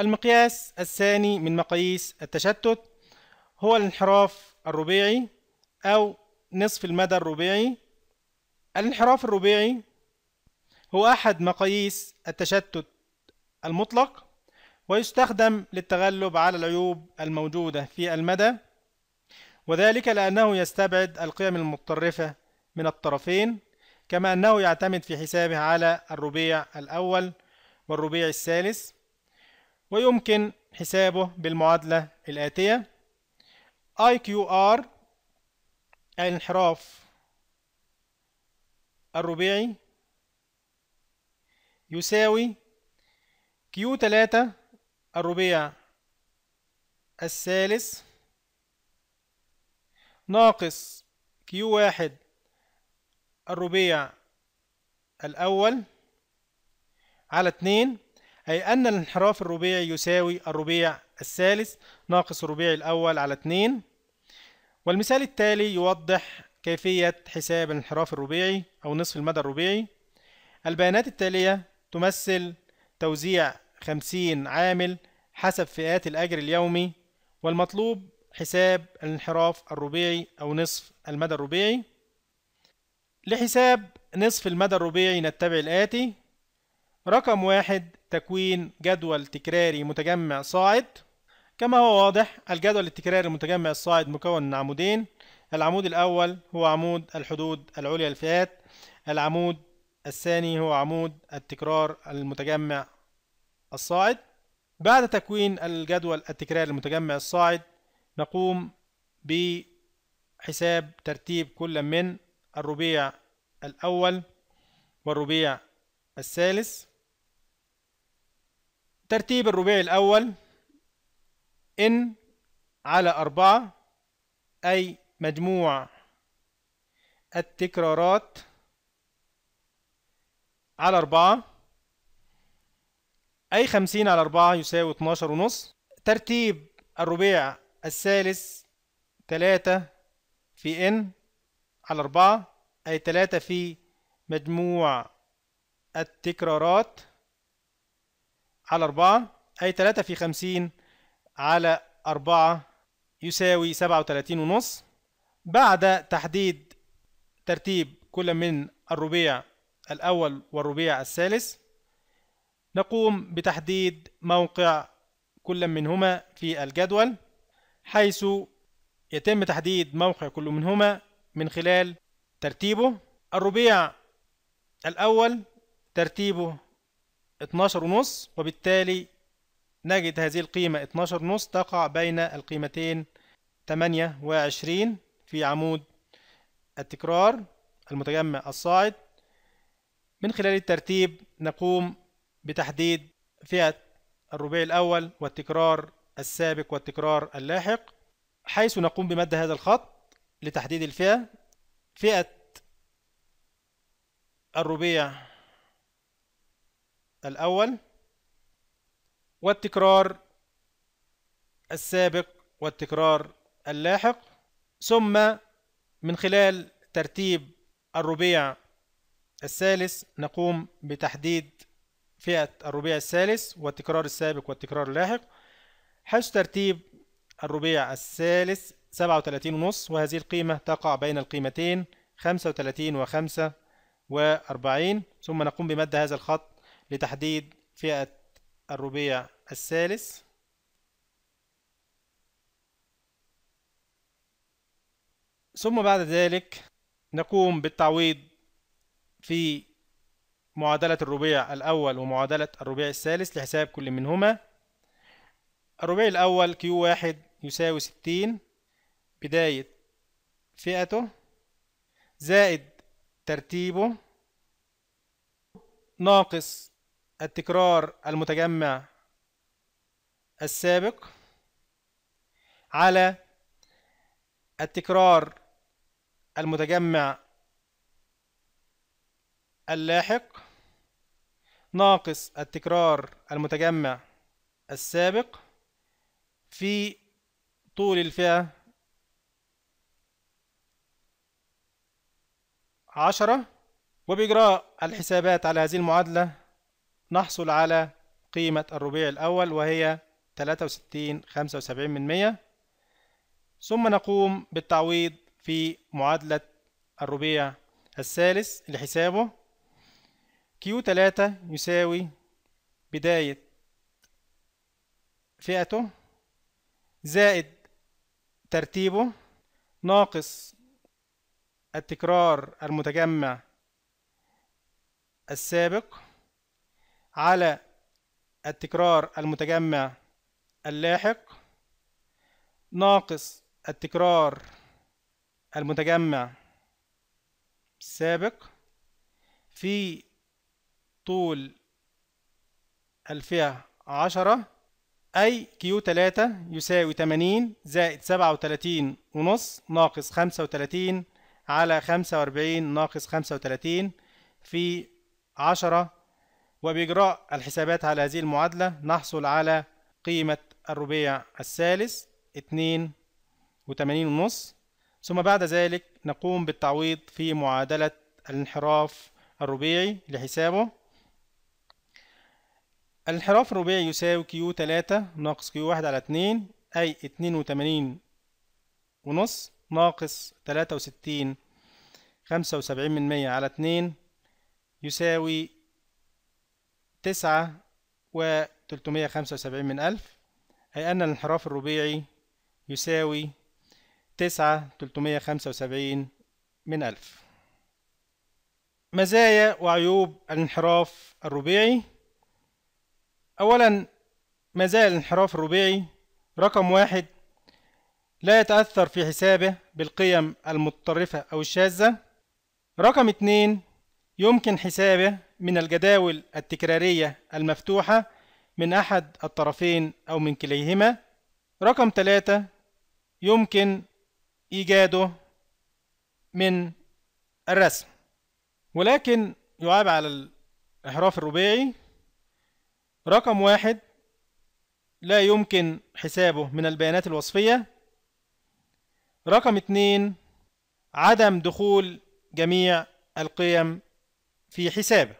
المقياس الثاني من مقاييس التشتت هو الانحراف الربيعي أو نصف المدى الربيعي الانحراف الربيعي هو أحد مقاييس التشتت المطلق ويستخدم للتغلب على العيوب الموجودة في المدى وذلك لأنه يستبعد القيم المتطرفة من الطرفين كما أنه يعتمد في حسابه على الربيع الأول والربيع الثالث ويمكن حسابه بالمعادلة الآتية IQR الانحراف الربيعي يساوي Q3 الربيع الثالث ناقص Q1 الربيع الأول على 2 أي أن الانحراف الربيعي يساوي الربيع الثالث ناقص الربيع الأول على 2 والمثال التالي يوضح كيفية حساب الانحراف الربيعي أو نصف المدى الربيعي البيانات التالية تمثل توزيع 50 عامل حسب فئات الأجر اليومي والمطلوب حساب الانحراف الربيعي أو نصف المدى الربيعي لحساب نصف المدى الربيعي نتبع الآتي رقم واحد تكوين جدول تكراري متجمع صاعد كما هو واضح الجدول التكراري المتجمع الصاعد مكون من عمودين العمود الأول هو عمود الحدود العليا الفئات العمود الثاني هو عمود التكرار المتجمع الصاعد بعد تكوين الجدول التكراري المتجمع الصاعد نقوم بحساب ترتيب كل من الربيع الأول والربيع الثالث ترتيب الرباعي الأول n على أربعة أي مجموع التكرارات على أربعة أي خمسين على أربعة يساوي اتناشر ونص ترتيب الربيع الثالث تلاتة في ان على أربعة أي تلاتة في مجموع التكرارات على 4 أي 3 في 50 على 4 يساوي 37 ونص بعد تحديد ترتيب كل من الربيع الأول والربيع الثالث نقوم بتحديد موقع كل منهما في الجدول حيث يتم تحديد موقع كل منهما من خلال ترتيبه الربيع الأول ترتيبه 12 ونص وبالتالي نجد هذه القيمة 12 ونص تقع بين القيمتين 28 في عمود التكرار المتجمع الصاعد من خلال الترتيب نقوم بتحديد فئة الربيع الأول والتكرار السابق والتكرار اللاحق حيث نقوم بمد هذا الخط لتحديد الفئة فئة الربيع الأول والتكرار السابق والتكرار اللاحق ثم من خلال ترتيب الربيع الثالث نقوم بتحديد فئة الربيع الثالث والتكرار السابق والتكرار اللاحق حيث ترتيب الربيع الثالث سبعة وهذه القيمة تقع بين القيمتين خمسة و وخمسة وأربعين ثم نقوم بمد هذا الخط لتحديد فئة الربيع الثالث ثم بعد ذلك نقوم بالتعويض في معادلة الربيع الأول ومعادلة الربيع الثالث لحساب كل منهما الربيع الأول q واحد يساوي ستين بداية فئته زائد ترتيبه ناقص التكرار المتجمع السابق على التكرار المتجمع اللاحق ناقص التكرار المتجمع السابق في طول الفئة عشرة وبإجراء الحسابات على هذه المعادلة نحصل على قيمة الربيع الأول وهي 63.75 من 100 ثم نقوم بالتعويض في معادلة الربيع الثالث لحسابه كيو 3 يساوي بداية فئته زائد ترتيبه ناقص التكرار المتجمع السابق على التكرار المتجمع اللاحق ناقص التكرار المتجمع السابق في طول الفئة عشرة أي كيو تلاتة يساوي تمانين زائد سبعة وتلاتين ونص ناقص خمسة وتلاتين على خمسة وأربعين ناقص خمسة وتلاتين في عشرة وبإجراء الحسابات على هذه المعادلة نحصل على قيمة الربيع الثالث اتنين وتمانين ونص ثم بعد ذلك نقوم بالتعويض في معادلة الانحراف الربيعي لحسابه الانحراف الربيعي يساوي كيو تلاتة ناقص كيو واحد على اتنين أي اتنين وتمانين ونص ناقص تلاتة وستين خمسة وسبعين من مية على اتنين يساوي تسعة وتلتمية خمسة وسبعين من ألف أي أن الانحراف الربيعي يساوي تسعة تلتمية خمسة وسبعين من ألف مزايا وعيوب الانحراف الربيعي أولا مزايا الانحراف الربيعي رقم واحد لا يتأثر في حسابه بالقيم المتطرفة أو الشاذة رقم اتنين يمكن حسابه من الجداول التكرارية المفتوحة من أحد الطرفين أو من كليهما رقم ثلاثة يمكن إيجاده من الرسم ولكن يعاب على الإحراف الرباعي رقم واحد لا يمكن حسابه من البيانات الوصفية رقم اتنين عدم دخول جميع القيم في حسابه